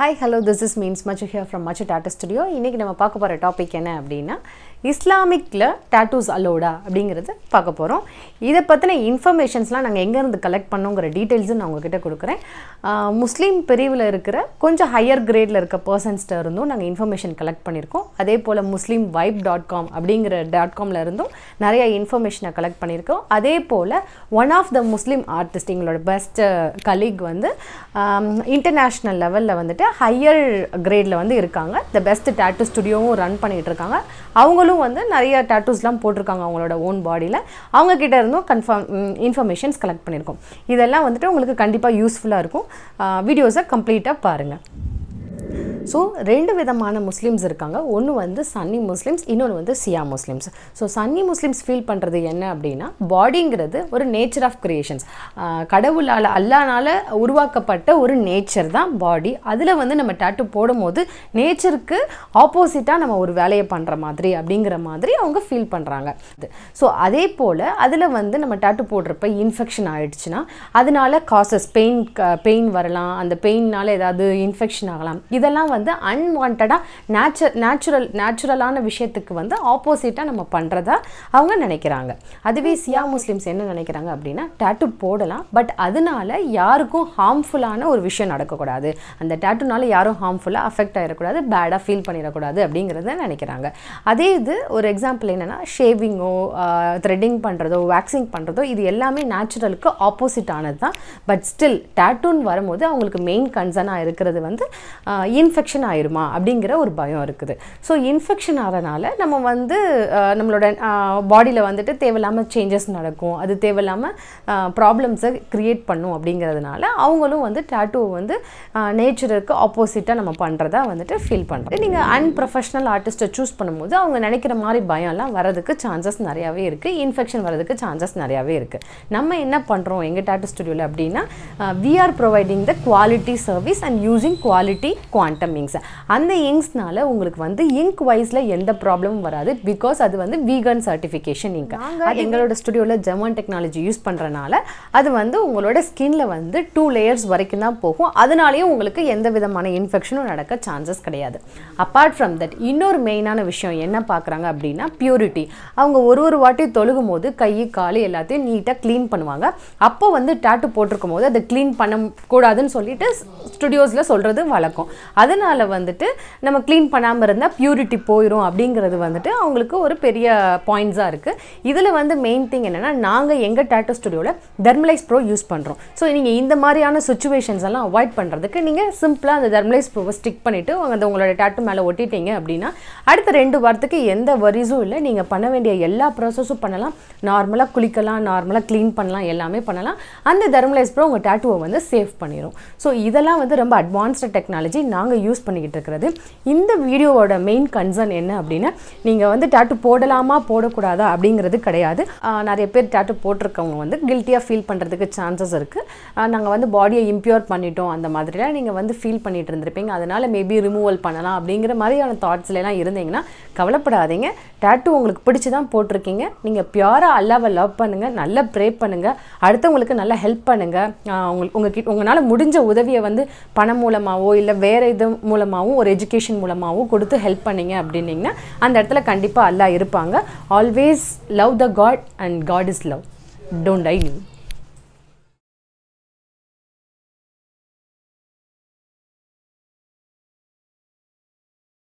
hi hello this is மீன்ஸ் Machu here from Machu tattoo studio இன்றைக்கி நம்ம பார்க்க போகிற டாபிக் என்ன அப்படின்னா இஸ்லாமிக்கில் டாட்டூஸ் அலோடா அப்படிங்கிறது பார்க்க போகிறோம் இதை பற்றின இன்ஃபர்மேஷன்ஸ்லாம் நாங்கள் எங்கேருந்து கலெக்ட் பண்ணோங்கிற டீட்டெயில்ஸும் நான் உங்ககிட்ட கொடுக்குறேன் முஸ்லீம் பிரிவில் இருக்கிற கொஞ்சம் ஹையர் கிரேடில் இருக்க பர்சன்ஸ்கிட்ட இருந்தும் நாங்கள் இன்ஃபர்மேஷன் கலெக்ட் பண்ணியிருக்கோம் அதே போல் முஸ்லீம் வைப் டாட் காம் அப்படிங்கிற டாட் காமில் இருந்தும் நிறையா இன்ஃபர்மேஷனை கலெக்ட் பண்ணியிருக்கோம் அதே போல் one of the Muslim artist எங்களோட பெஸ்ட்டு கலீக் வந்து இன்டர்நேஷ்னல் லெவலில் வந்துட்டு ஹையர் கிரேடில் வந்து இருக்காங்க த பெஸ்ட் டேட்டூ ஸ்டுடியோவும் ரன் பண்ணிகிட்டு இருக்காங்க அவங்களும் வந்து நிறைய டேட்டூஸ்லாம் போட்டிருக்காங்க அவங்களோட ஓன் பாடியில் அவங்கக்கிட்ட இருந்தும் கன்ஃபார்ம் இன்ஃபர்மேஷன்ஸ் கலெக்ட் பண்ணியிருக்கோம் இதெல்லாம் வந்துட்டு உங்களுக்கு கண்டிப்பாக யூஸ்ஃபுல்லாக இருக்கும் வீடியோஸை கம்ப்ளீட்டாக பாருங்கள் ஸோ ரெண்டு விதமான முஸ்லீம்ஸ் இருக்காங்க ஒன்று வந்து சன்னி முஸ்லீம்ஸ் இன்னொன்று வந்து Shia Muslims so Sunni Muslims feel பண்ணுறது என்ன அப்படின்னா பாடிங்கிறது ஒரு நேச்சர் ஆஃப் கிரியேஷன்ஸ் கடவுளால் அல்லானால் உருவாக்கப்பட்ட ஒரு நேச்சர் தான் பாடி அதில் வந்து நம்ம டேட்டு போடும் போது நேச்சருக்கு ஆப்போசிட்டாக நம்ம ஒரு வேலையை பண்ணுற மாதிரி அப்படிங்கிற மாதிரி அவங்க ஃபீல் பண்ணுறாங்க ஸோ அதே போல் அதில் வந்து நம்ம டேட்டு போடுறப்ப இன்ஃபெக்ஷன் ஆகிடுச்சுன்னா அதனால காசஸ் பெயின் பெயின் வரலாம் அந்த பெயின்னால் ஏதாவது இன்ஃபெக்ஷன் ஆகலாம் இதெல்லாம் வந்து அன்வான்டாக நேச்சர் நேச்சுரல் நேச்சுரலான விஷயத்துக்கு வந்து ஆப்போசிட்டாக நம்ம பண்ணுறதா அவங்க நினைக்கிறாங்க அதுவே சியா முஸ்லீம்ஸ் என்ன நினைக்கிறாங்க அப்படின்னா டேட்டு போடலாம் பட் அதனால யாருக்கும் ஹார்ம்ஃபுல்லான ஒரு விஷயம் நடக்கக்கூடாது அந்த டேட்டுனால யாரும் ஹார்ம்ஃபுல்லாக அஃபெக்ட் ஆகிடக்கூடாது பேடாக ஃபீல் பண்ணிடக்கூடாது அப்படிங்கிறத நினைக்கிறாங்க அதே இது ஒரு எக்ஸாம்பிள் என்னென்னா ஷேவிங்கோ த்ரெட்டிங் பண்ணுறதோ வேக்சிங் பண்ணுறதோ இது எல்லாமே நேச்சுரலுக்கு ஆப்போசிட் ஆனது தான் பட் ஸ்டில் டேட்டூன் வரும்போது அவங்களுக்கு மெயின் கன்சர்னாக இருக்கிறது வந்து இன்ஃபெக்ஷன் இன்ஃபெக்ஷன் ஆயிடுமா அப்படிங்கிற ஒரு பயம் இருக்குது ஸோ இன்ஃபெக்ஷன் ஆகிறனால நம்ம வந்து நம்மளோட பாடியில் வந்துட்டு தேவையில்லாமல் சேஞ்சஸ் நடக்கும் அது தேவையில்லாமல் ப்ராப்ளம்ஸை க்ரியேட் பண்ணும் அப்படிங்கிறதுனால அவங்களும் வந்து டேட்டூ வந்து நேச்சருக்கு ஆப்போசிட்டாக நம்ம பண்ணுறதா வந்துட்டு ஃபீல் பண்ணுறது நீங்கள் அன்ப்ரொஃபஷ்னல் ஆர்டிஸ்ட்டை சூஸ் பண்ணும்போது அவங்க நினைக்கிற மாதிரி பயம்லாம் வரதுக்கு சான்சஸ் நிறையாவே இருக்குது இன்ஃபெக்ஷன் வரதுக்கு சான்சஸ் நிறையாவே இருக்குது நம்ம என்ன பண்ணுறோம் எங்கள் டேட்டூ ஸ்டுடியோவில் அப்படின்னா we are providing the quality service and using quality quantum inks அந்த இங்ஸ்னால உங்களுக்கு வந்து இங்க் வைஸ்ல எந்த ப்ராப்ளமும் வராது பிகாஸ் அது வந்து வீகன் சர்டிஃபிகேஷன் இங்க் அது எங்களோட ஸ்டுடியோவில் ஜெர்மன் டெக்னாலஜி யூஸ் பண்ணுறனால அது வந்து உங்களோட ஸ்கின்ல வந்து டூ லேயர்ஸ் வரைக்கும் தான் போகும் அதனாலேயும் உங்களுக்கு எந்த விதமான இன்ஃபெக்ஷனும் நடக்க சான்சஸ் கிடையாது அப்பார்ட் ஃப்ரம் தட் இன்னொரு மெயினான விஷயம் என்ன பார்க்குறாங்க அப்படின்னா பியூரிட்டி அவங்க ஒரு ஒரு வாட்டி தொழுகும் போது கை காலு எல்லாத்தையும் நீட்டாக க்ளீன் பண்ணுவாங்க அப்போ வந்து டேட்டு போட்டிருக்கும் போது அதை க்ளீன் பண்ண கூடாதுன்னு சொல்லிட்டு ஸ்டுடியோஸில் சொல்கிறது வழக்கம் அதனால் அதனால் வந்துட்டு நம்ம க்ளீன் பண்ணாமல் இருந்தால் ப்யூரிட்டி போயிடும் அப்படிங்கிறது வந்துட்டு அவங்களுக்கு ஒரு பெரிய பாயிண்ட்ஸாக இருக்குது இதில் வந்து மெயின் திங் என்னென்னா நாங்கள் எங்கள் டேட்டோ ஸ்டுடியோவில் தெர்மலைஸ் ப்ரோ யூஸ் பண்ணுறோம் ஸோ நீங்கள் இந்த மாதிரியான சுச்சுவேஷன்ஸ் எல்லாம் அவாய்ட் பண்ணுறதுக்கு நீங்கள் சிம்பிளாக அந்த தெர்மலைஸ் ப்ரோவை ஸ்டிக் பண்ணிவிட்டு அந்த உங்களோட டேட்டோ மேலே ஒட்டிட்டீங்க அப்படின்னா அடுத்த ரெண்டு வாரத்துக்கு எந்த வரிஸும் இல்லை நீங்கள் பண்ண வேண்டிய எல்லா ப்ராசஸும் பண்ணலாம் நார்மலாக குளிக்கலாம் நார்மலாக க்ளீன் பண்ணலாம் எல்லாமே பண்ணலாம் அந்த தெர்மலைஸ் ப்ரோ உங்கள் டேட்டுவை வந்து சேவ் பண்ணிடும் ஸோ இதெல்லாம் வந்து ரொம்ப அட்வான்ஸ்டு டெக்னாலஜி நாங்கள் யூஸ் பண்ணிக்கிட்டு இருக்கிறது இந்த வீடியோவோட மெயின் கன்சர்ன் என்ன அப்படின்னா நீங்கள் வந்து டேட்டு போடலாமா போடக்கூடாதா அப்படிங்கிறது கிடையாது நிறைய பேர் டேட்டு போட்டிருக்கவங்க வந்து கில்ட்டியாக ஃபீல் பண்ணுறதுக்கு சான்சஸ் இருக்குது நாங்கள் வந்து பாடியை இம்ப்யூர் பண்ணிட்டோம் அந்த மாதிரிலாம் நீங்கள் வந்து ஃபீல் பண்ணிகிட்டு இருந்திருப்பீங்க அதனால் மேபி ரிமூவல் பண்ணலாம் அப்படிங்கிற மாதிரியான தாட்ஸ்லாம் இருந்தீங்கன்னா கவலைப்படாதீங்க டேட்டு உங்களுக்கு பிடிச்சி தான் போட்டிருக்கீங்க நீங்கள் பியூராக அல்லாவை லவ் பண்ணுங்கள் நல்லா ப்ரே பண்ணுங்கள் அடுத்தவங்களுக்கு நல்லா ஹெல்ப் பண்ணுங்கள் உங்களுக்கு உங்களால் முடிஞ்ச உதவியை வந்து பணம் மூலமாகவோ இல்லை வேறு எதுவும் மூலமாகவும் ஒரு எஜுகேஷன் மூலமாகவும் கொடுத்து ஹெல்ப் பண்ணிங்க அப்படின்னிங்கன்னா அந்த இடத்துல கண்டிப்பாக அல்லா இருப்பாங்க always love the god and god is love don't I new